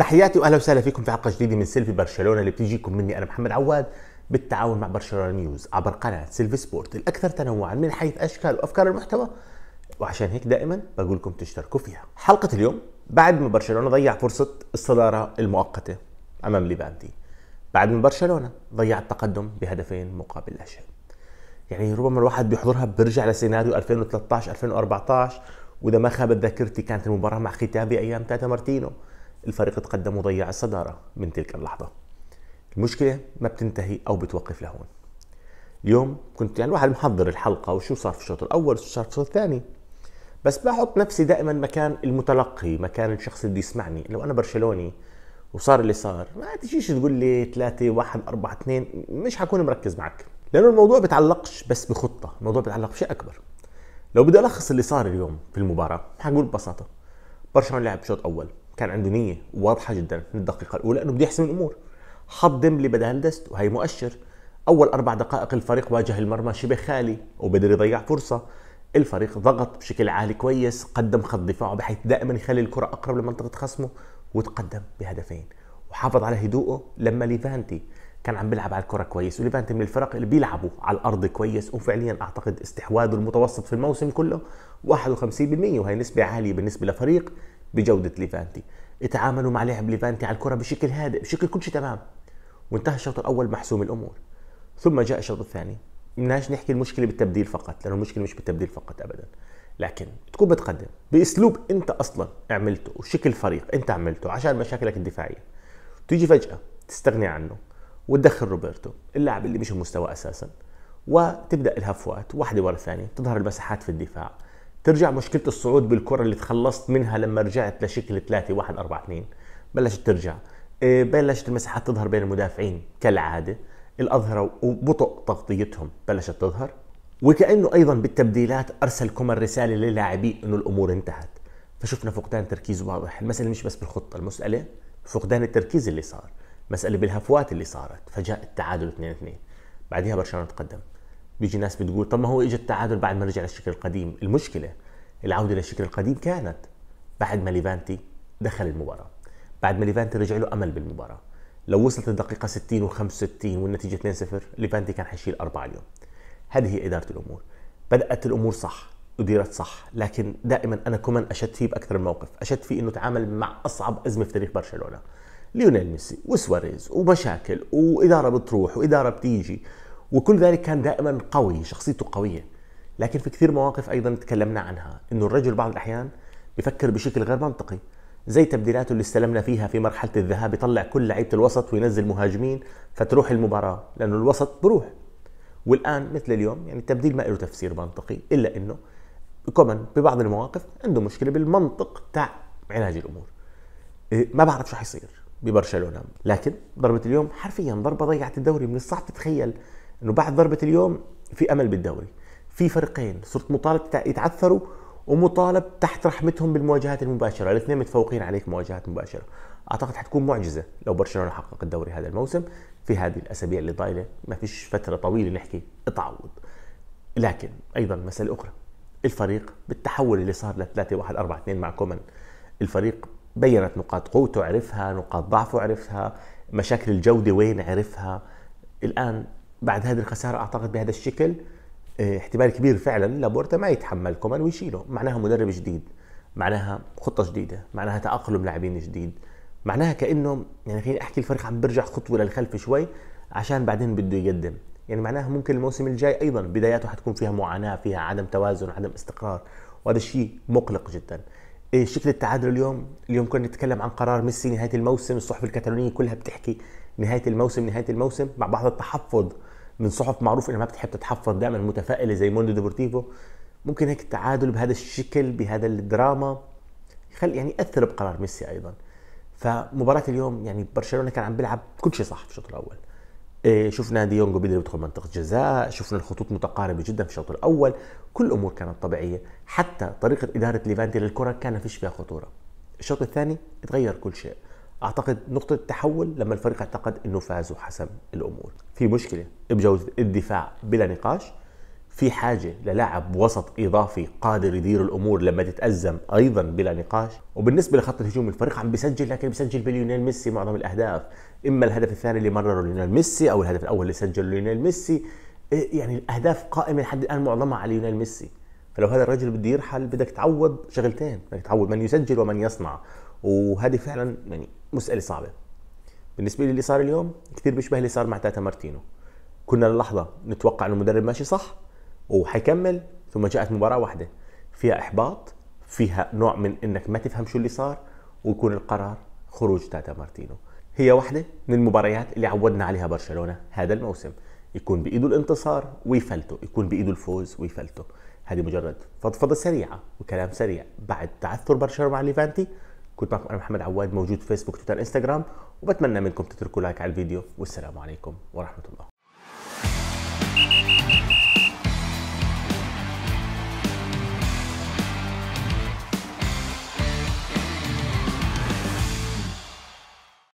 تحياتي واهلا وسهلا فيكم في حلقه جديده من سيلفي برشلونه اللي بتجيكم مني انا محمد عواد بالتعاون مع برشلونه نيوز عبر قناه سيلفي سبورت الاكثر تنوعا من حيث اشكال وافكار المحتوى وعشان هيك دائما بقول لكم تشتركوا فيها. حلقه اليوم بعد ما برشلونه ضيع فرصه الصداره المؤقته امام ليفانتي. بعد ما برشلونه ضيع التقدم بهدفين مقابل لا شيء. يعني ربما الواحد بيحضرها بيرجع لسيناريو 2013 2014 واذا ما خابت ذاكرتي كانت المباراه مع ختابي ايام تاتا مارتينو. الفريق تقدم وضيع الصدارة من تلك اللحظة المشكلة ما بتنتهي أو بتوقف لهون اليوم كنت يعني الواحد محضر الحلقة وشو صار في الشوط الأول وشو صار في الشوط الثاني بس بحط نفسي دائما مكان المتلقي مكان الشخص اللي يسمعني لو أنا برشلوني وصار اللي صار ما تجيش تقول لي 3 1 4 2 مش حكون مركز معك لأنه الموضوع بتعلقش بس بخطة الموضوع بتعلق بشيء أكبر لو بدي ألخص اللي صار اليوم في المباراة حقول ببساطة برشلونة لعب شوط أول كان عنده نيه واضحه جدا من الدقيقه الاولى انه بده يحسم الامور حضم بدل دست وهي مؤشر اول اربع دقائق الفريق واجه المرمى شبه خالي وبدري يضيع فرصه الفريق ضغط بشكل عالي كويس قدم خط دفاعه بحيث دائما يخلي الكره اقرب لمنطقه خصمه وتقدم بهدفين وحافظ على هدوءه لما ليفانتي كان عم بيلعب على الكره كويس وليفانتي من الفرق اللي بيلعبوا على الارض كويس وفعليا اعتقد استحواذه المتوسط في الموسم كله 51% وهي نسبه عاليه بالنسبه لفريق بجوده ليفانتي اتعاملوا مع لعب ليفانتي على الكره بشكل هادئ بشكل كل شيء تمام وانتهى الشوط الاول محسوم الامور ثم جاء الشوط الثاني بدناش نحكي المشكله بالتبديل فقط لانه المشكله مش بالتبديل فقط ابدا لكن تكون بتقدم باسلوب انت اصلا عملته وشكل فريق انت عملته عشان مشاكلك الدفاعيه تيجي فجاه تستغني عنه وتدخل روبرتو اللاعب اللي مش مستوى اساسا وتبدا الهفوات واحده ورا الثانيه تظهر المساحات في الدفاع ترجع مشكله الصعود بالكره اللي تخلصت منها لما رجعت لشكل 3 1 4 2 بلشت ترجع إيه، بلشت المساحات تظهر بين المدافعين كالعاده الاظهره وبطء تغطيتهم بلشت تظهر وكانه ايضا بالتبديلات ارسل كومان رساله للاعبيه انه الامور انتهت فشفنا فقدان تركيز واضح المساله مش بس بالخطه المساله فقدان التركيز اللي صار مساله بالهفوات اللي صارت فجاء التعادل 2 2 بعدها برشلونه تقدم بيجي ناس بتقول طب ما هو اجى التعادل بعد ما رجع للشكل القديم المشكله العوده للشكل القديم كانت بعد ما ليفانتي دخل المباراه بعد ما ليفانتي رجع له امل بالمباراه لو وصلت الدقيقه 60 و65 والنتيجه 2-0 ليفانتي كان حيشيل اربعه اليوم هذه هي اداره الامور بدات الامور صح اديرت صح لكن دائما انا كمان اشد فيه باكثر من موقف اشد فيه انه تعامل مع اصعب ازمه في تاريخ برشلونه ليونيل ميسي وسواريز ومشاكل واداره بتروح واداره بتيجي وكل ذلك كان دائما قوي شخصيته قوية لكن في كثير مواقف أيضا تكلمنا عنها أنه الرجل بعض الأحيان بفكر بشكل غير منطقي زي تبديلاته اللي استلمنا فيها في مرحلة الذهاب يطلع كل لعيبة الوسط وينزل مهاجمين فتروح المباراة لأنه الوسط بروح والآن مثل اليوم يعني التبديل ما له تفسير منطقي إلا أنه كومان ببعض المواقف عنده مشكلة بالمنطق تاع علاج الأمور إيه، ما بعرف شو حيصير ببرشلونة لكن ضربة اليوم حرفيا ضربة ضيعت الدوري من الصعب تتخيل انه بعد ضربه اليوم في امل بالدوري في فرقين صرت مطالب يتعثروا ومطالب تحت رحمتهم بالمواجهات المباشره الاثنين متفوقين عليك مواجهات مباشره اعتقد حتكون معجزه لو برشلونه حقق الدوري هذا الموسم في هذه الاسابيع اللي ضايله ما فيش فتره طويله نحكي تعوض لكن ايضا مساله اخرى الفريق بالتحول اللي صار ل 3 1 4 2 مع كومان الفريق بينت نقاط قوته عرفها نقاط ضعفه عرفها مشاكل الجوده وين عرفها الان بعد هذه الخساره اعتقد بهذا الشكل آه، احتمال كبير فعلا لابورتا ما يتحمل كومان ويشيله معناها مدرب جديد معناها خطه جديده معناها تاقلم لاعبين جديد معناها كانه يعني خليني احكي الفريق عم بيرجع خطوه للخلف شوي عشان بعدين بده يقدم يعني معناها ممكن الموسم الجاي ايضا بداياته حتكون فيها معاناه فيها عدم توازن عدم استقرار وهذا الشيء مقلق جدا إيه، شكل التعادل اليوم اليوم كنا نتكلم عن قرار ميسي نهايه الموسم الصحف الكتالونيه كلها بتحكي نهايه الموسم نهايه الموسم مع بعض التحفظ من صحف معروف انها ما بتحب تتحفظ دائما متفائله زي موندو ديبورتيفو ممكن هيك التعادل بهذا الشكل بهذا الدراما يخلي يعني ياثر بقرار ميسي ايضا فمباراه اليوم يعني برشلونه كان عم بيلعب كل شيء صح في الشوط الاول إيه شفنا ديونجو بيقدر يدخل منطقه جزاء شفنا الخطوط متقاربه جدا في الشوط الاول كل الامور كانت طبيعيه حتى طريقه اداره ليفانتي للكره كان ما فيش فيها خطوره الشوط الثاني تغير كل شيء اعتقد نقطه التحول لما الفريق اعتقد انه فاز وحسم الامور في مشكله بجوده الدفاع بلا نقاش في حاجه للاعب وسط اضافي قادر يدير الامور لما تتازم ايضا بلا نقاش وبالنسبه لخط الهجوم الفريق عم بيسجل لكن بيسجل بليونيل ميسي معظم الاهداف اما الهدف الثاني اللي مرره ليونيل ميسي او الهدف الاول اللي سجله ليونيل ميسي إيه، يعني الاهداف قائمه لحد الان معظمها على ليونيل ميسي فلو هذا الرجل بده يرحل بدك تعوض شغلتين بدك تعوض من يسجل ومن يصنع وهذه فعلا يعني مساله صعبه بالنسبه لي اللي صار اليوم كثير بيشبه اللي صار مع تاتا مارتينو كنا للحظه نتوقع انه المدرب ماشي صح وحيكمل ثم جاءت مباراه واحده فيها احباط فيها نوع من انك ما تفهم شو اللي صار ويكون القرار خروج تاتا مارتينو هي واحدة من المباريات اللي عودنا عليها برشلونة هذا الموسم يكون بإيده الانتصار ويفلته يكون بإيده الفوز ويفلته هذه مجرد فضفضة سريعة وكلام سريع بعد تعثر برشلونة مع ليفانتي كنت معكم انا محمد عواد موجود في فيسبوك تويتر انستغرام وبتمنى منكم تتركوا لايك على الفيديو والسلام عليكم ورحمه الله